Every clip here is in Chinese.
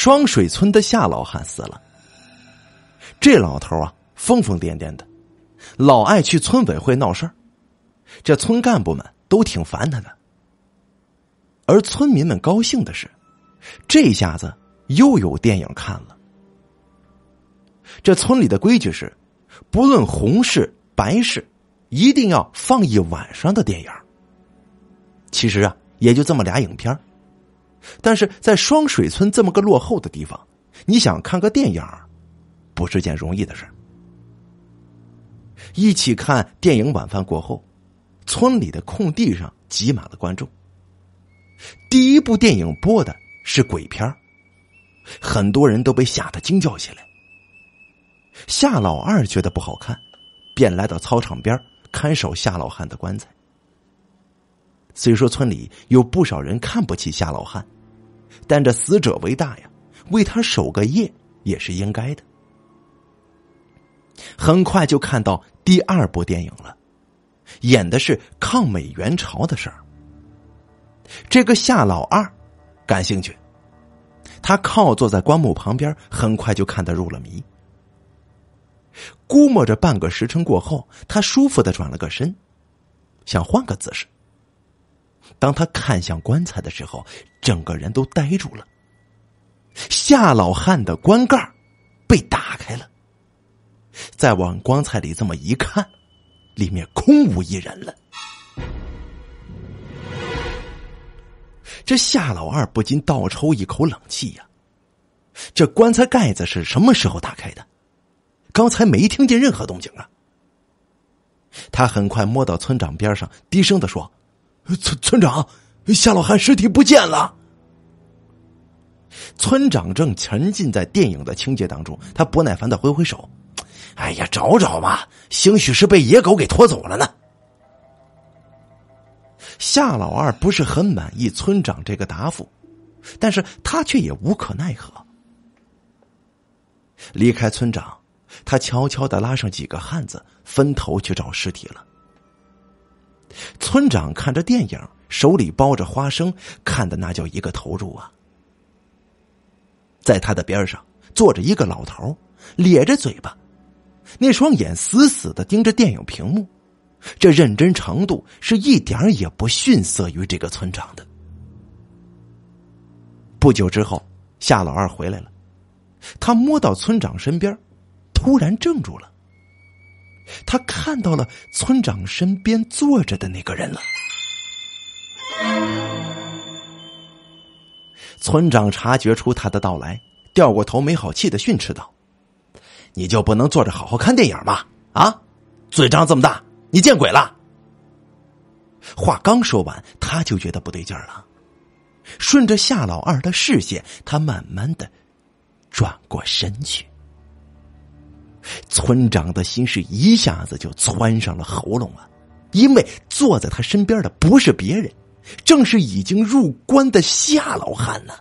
双水村的夏老汉死了。这老头啊，疯疯癫癫的，老爱去村委会闹事儿。这村干部们都挺烦他的。而村民们高兴的是，这下子又有电影看了。这村里的规矩是，不论红事白事，一定要放一晚上的电影。其实啊，也就这么俩影片儿。但是在双水村这么个落后的地方，你想看个电影，不是件容易的事儿。一起看电影，晚饭过后，村里的空地上挤满了观众。第一部电影播的是鬼片，很多人都被吓得惊叫起来。夏老二觉得不好看，便来到操场边看守夏老汉的棺材。虽说村里有不少人看不起夏老汉，但这死者为大呀，为他守个夜也是应该的。很快就看到第二部电影了，演的是抗美援朝的事儿。这个夏老二感兴趣，他靠坐在棺木旁边，很快就看得入了迷。估摸着半个时辰过后，他舒服的转了个身，想换个姿势。当他看向棺材的时候，整个人都呆住了。夏老汉的棺盖被打开了，再往棺材里这么一看，里面空无一人了。这夏老二不禁倒抽一口冷气呀！这棺材盖子是什么时候打开的？刚才没听见任何动静啊！他很快摸到村长边上，低声的说。村村长夏老汉尸体不见了。村长正沉浸在电影的情节当中，他不耐烦的挥挥手：“哎呀，找找嘛，兴许是被野狗给拖走了呢。”夏老二不是很满意村长这个答复，但是他却也无可奈何。离开村长，他悄悄的拉上几个汉子，分头去找尸体了。村长看着电影，手里包着花生，看的那叫一个投入啊。在他的边上坐着一个老头，咧着嘴巴，那双眼死死的盯着电影屏幕，这认真程度是一点也不逊色于这个村长的。不久之后，夏老二回来了，他摸到村长身边，突然怔住了。他看到了村长身边坐着的那个人了。村长察觉出他的到来，掉过头，没好气的训斥道：“你就不能坐着好好看电影吗？啊，嘴张这么大，你见鬼了！”话刚说完，他就觉得不对劲了。顺着夏老二的视线，他慢慢的转过身去。村长的心是一下子就窜上了喉咙啊，因为坐在他身边的不是别人，正是已经入关的夏老汉呢。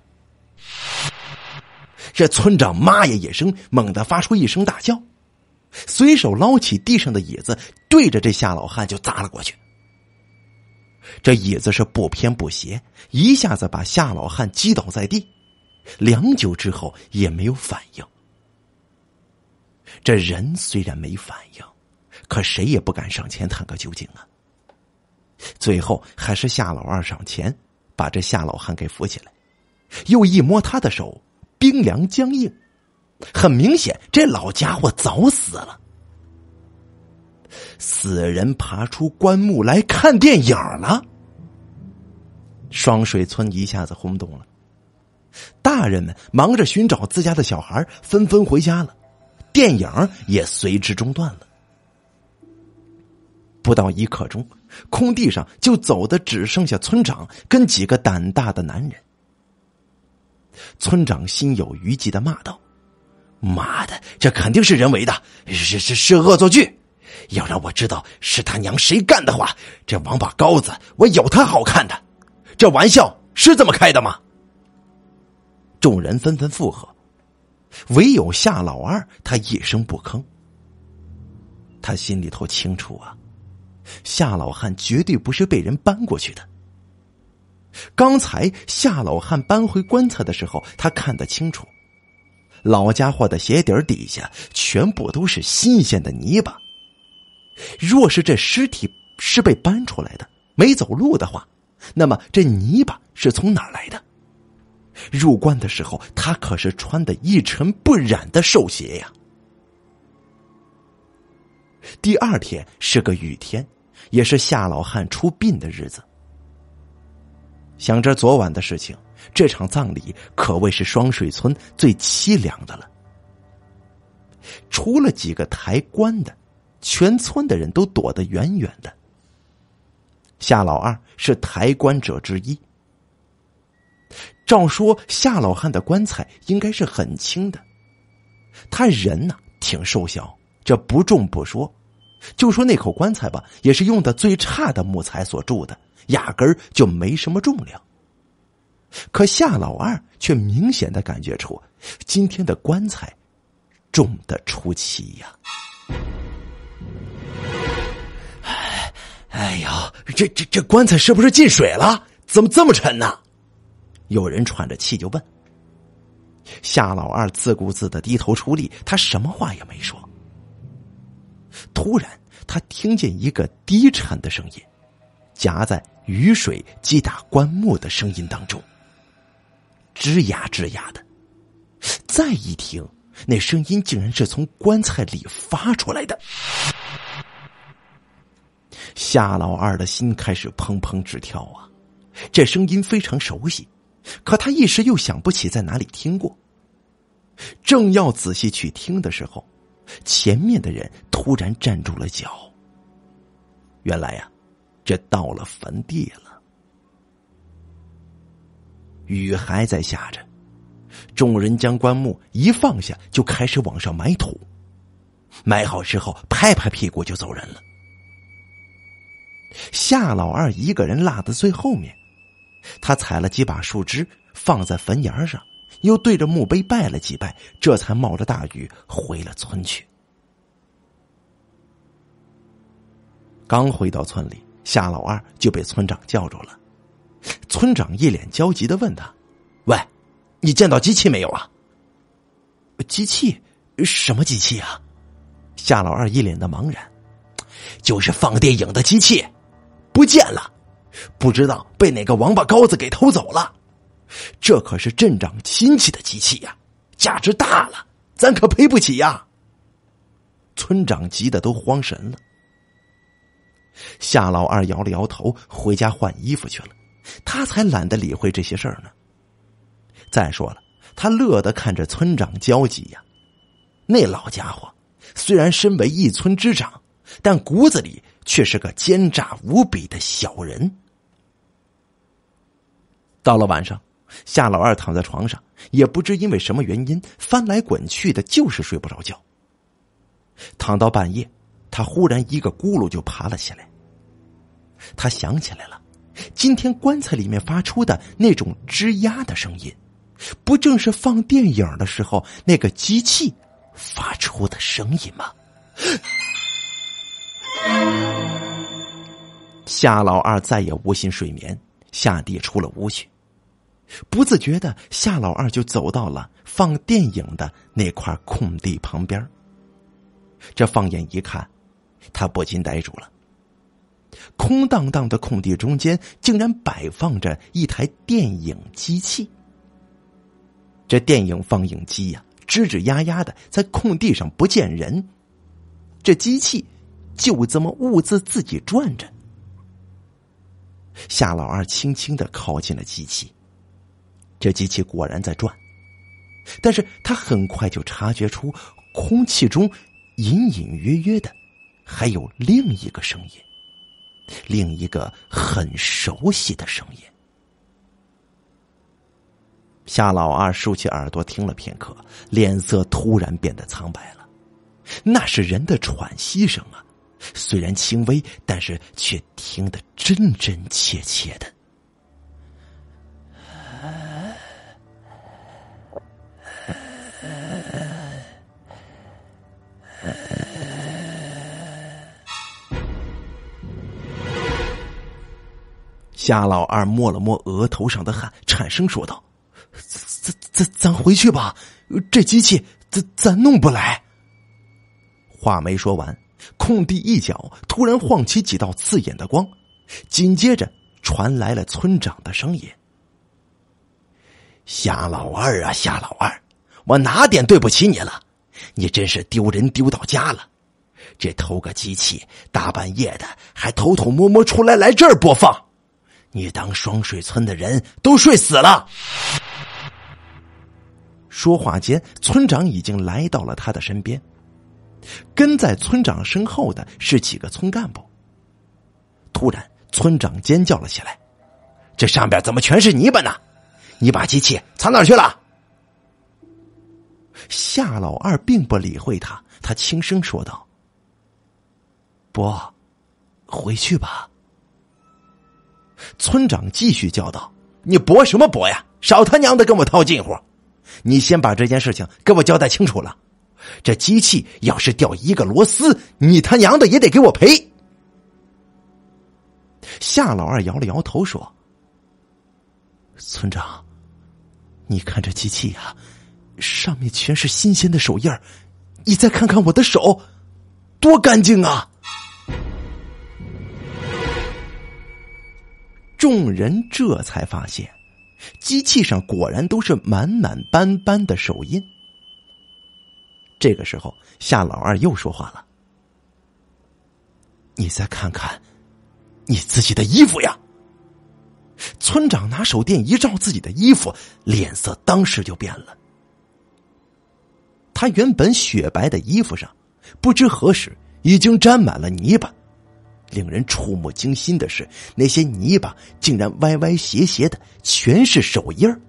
这村长“妈呀”一声，猛地发出一声大叫，随手捞起地上的椅子，对着这夏老汉就砸了过去。这椅子是不偏不斜，一下子把夏老汉击倒在地，良久之后也没有反应。这人虽然没反应，可谁也不敢上前探个究竟啊。最后还是夏老二上前把这夏老汉给扶起来，又一摸他的手，冰凉僵硬，很明显这老家伙早死了。死人爬出棺木来看电影了。双水村一下子轰动了，大人们忙着寻找自家的小孩，纷纷回家了。电影也随之中断了。不到一刻钟，空地上就走的只剩下村长跟几个胆大的男人。村长心有余悸的骂道：“妈的，这肯定是人为的，是是是恶作剧！要让我知道是他娘谁干的话，这王八羔子，我有他好看的！这玩笑是这么开的吗？”众人纷纷附和。唯有夏老二，他一声不吭。他心里头清楚啊，夏老汉绝对不是被人搬过去的。刚才夏老汉搬回棺材的时候，他看得清楚，老家伙的鞋底底下全部都是新鲜的泥巴。若是这尸体是被搬出来的，没走路的话，那么这泥巴是从哪儿来的？入关的时候，他可是穿的一尘不染的寿鞋呀。第二天是个雨天，也是夏老汉出殡的日子。想着昨晚的事情，这场葬礼可谓是双水村最凄凉的了。除了几个抬棺的，全村的人都躲得远远的。夏老二是抬棺者之一。照说，夏老汉的棺材应该是很轻的，他人呢挺瘦小，这不重不说，就说那口棺材吧，也是用的最差的木材所铸的，压根儿就没什么重量。可夏老二却明显的感觉出今天的棺材重的出奇呀！哎，哎呦，这这这棺材是不是进水了？怎么这么沉呢？有人喘着气就问：“夏老二自顾自的低头出力，他什么话也没说。”突然，他听见一个低沉的声音，夹在雨水击打棺木的声音当中，吱呀吱呀的。再一听，那声音竟然是从棺材里发出来的。夏老二的心开始砰砰直跳啊！这声音非常熟悉。可他一时又想不起在哪里听过。正要仔细去听的时候，前面的人突然站住了脚。原来呀，这到了坟地了。雨还在下着，众人将棺木一放下，就开始往上埋土。埋好之后，拍拍屁股就走人了。夏老二一个人落在最后面。他采了几把树枝放在坟沿上，又对着墓碑拜了几拜，这才冒着大雨回了村去。刚回到村里，夏老二就被村长叫住了。村长一脸焦急的问他：“喂，你见到机器没有啊？”“机器？什么机器啊？”夏老二一脸的茫然。“就是放电影的机器，不见了。”不知道被哪个王八羔子给偷走了，这可是镇长亲戚的机器呀，价值大了，咱可赔不起呀！村长急得都慌神了。夏老二摇了摇头，回家换衣服去了。他才懒得理会这些事儿呢。再说了，他乐得看着村长焦急呀。那老家伙虽然身为一村之长，但骨子里却是个奸诈无比的小人。到了晚上，夏老二躺在床上，也不知因为什么原因翻来滚去的，就是睡不着觉。躺到半夜，他忽然一个咕噜就爬了起来。他想起来了，今天棺材里面发出的那种吱呀的声音，不正是放电影的时候那个机器发出的声音吗？夏老二再也无心睡眠，下地出了屋去。不自觉的，夏老二就走到了放电影的那块空地旁边。这放眼一看，他不禁呆住了。空荡荡的空地中间，竟然摆放着一台电影机器。这电影放映机呀，吱吱呀呀的在空地上不见人，这机器就这么兀自自己转着。夏老二轻轻的靠近了机器。这机器果然在转，但是他很快就察觉出空气中隐隐约约的还有另一个声音，另一个很熟悉的声音。夏老二竖起耳朵听了片刻，脸色突然变得苍白了。那是人的喘息声啊，虽然轻微，但是却听得真真切切的。夏老二摸了摸额头上的汗，颤声说道：“咱咱咱咱回去吧，这机器咱咱弄不来。”话没说完，空地一角突然晃起几道刺眼的光，紧接着传来了村长的声音：“夏老二啊，夏老二，我哪点对不起你了？”你真是丢人丢到家了！这偷个机器，大半夜的还偷偷摸摸出来来这儿播放，你当双水村的人都睡死了？说话间，村长已经来到了他的身边，跟在村长身后的是几个村干部。突然，村长尖叫了起来：“这上边怎么全是泥巴呢？你把机器藏哪儿去了？”夏老二并不理会他，他轻声说道：“伯，回去吧。”村长继续叫道：“你伯什么伯呀？少他娘的跟我套近乎！你先把这件事情给我交代清楚了。这机器要是掉一个螺丝，你他娘的也得给我赔。”夏老二摇了摇头说：“村长，你看这机器呀。”上面全是新鲜的手印儿，你再看看我的手，多干净啊！众人这才发现，机器上果然都是满满斑斑的手印。这个时候，夏老二又说话了：“你再看看你自己的衣服呀！”村长拿手电一照自己的衣服，脸色当时就变了。他原本雪白的衣服上，不知何时已经沾满了泥巴。令人触目惊心的是，那些泥巴竟然歪歪斜斜的，全是手印儿。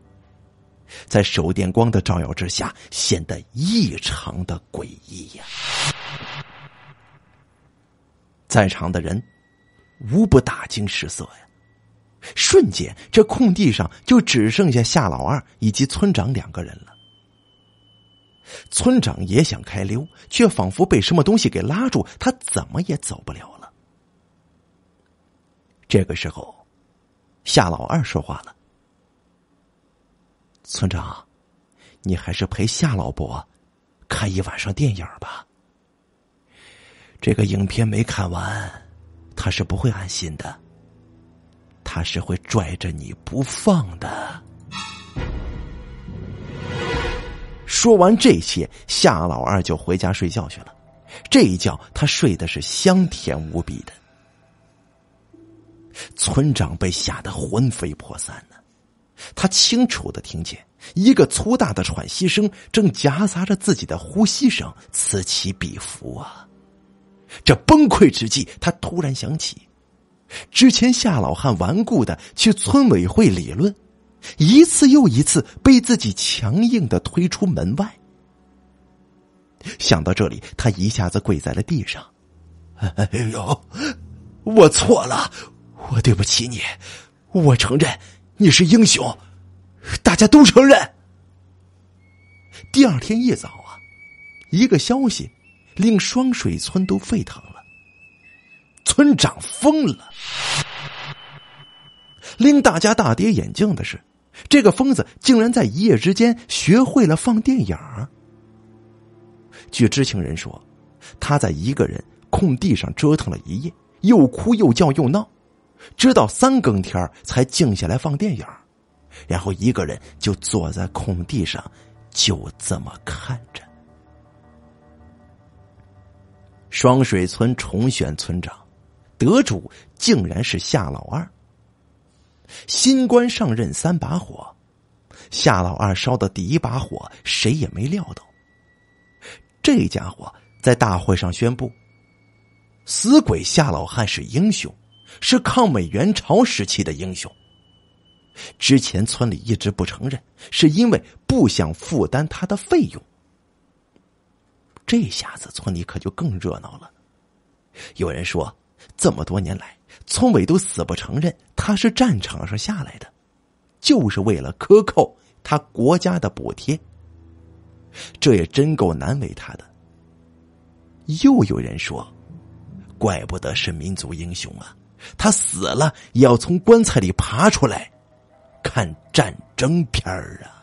在手电光的照耀之下，显得异常的诡异呀！在场的人无不大惊失色呀！瞬间，这空地上就只剩下夏老二以及村长两个人了。村长也想开溜，却仿佛被什么东西给拉住，他怎么也走不了了。这个时候，夏老二说话了：“村长，你还是陪夏老伯看一晚上电影吧。这个影片没看完，他是不会安心的，他是会拽着你不放的。”说完这些，夏老二就回家睡觉去了。这一觉，他睡的是香甜无比的。村长被吓得魂飞魄散呢，他清楚的听见一个粗大的喘息声，正夹杂着自己的呼吸声，此起彼伏啊！这崩溃之际，他突然想起，之前夏老汉顽固的去村委会理论。一次又一次被自己强硬的推出门外。想到这里，他一下子跪在了地上。“哎呦，我错了，我对不起你，我承认你是英雄，大家都承认。”第二天一早啊，一个消息令双水村都沸腾了，村长疯了。令大家大跌眼镜的是。这个疯子竟然在一夜之间学会了放电影。据知情人说，他在一个人空地上折腾了一夜，又哭又叫又闹，直到三更天才静下来放电影，然后一个人就坐在空地上，就这么看着。双水村重选村长，得主竟然是夏老二。新官上任三把火，夏老二烧的第一把火，谁也没料到。这家伙在大会上宣布，死鬼夏老汉是英雄，是抗美援朝时期的英雄。之前村里一直不承认，是因为不想负担他的费用。这下子村里可就更热闹了。有人说，这么多年来。村委都死不承认他是战场上下来的，就是为了克扣他国家的补贴。这也真够难为他的。又有人说，怪不得是民族英雄啊，他死了也要从棺材里爬出来看战争片儿啊。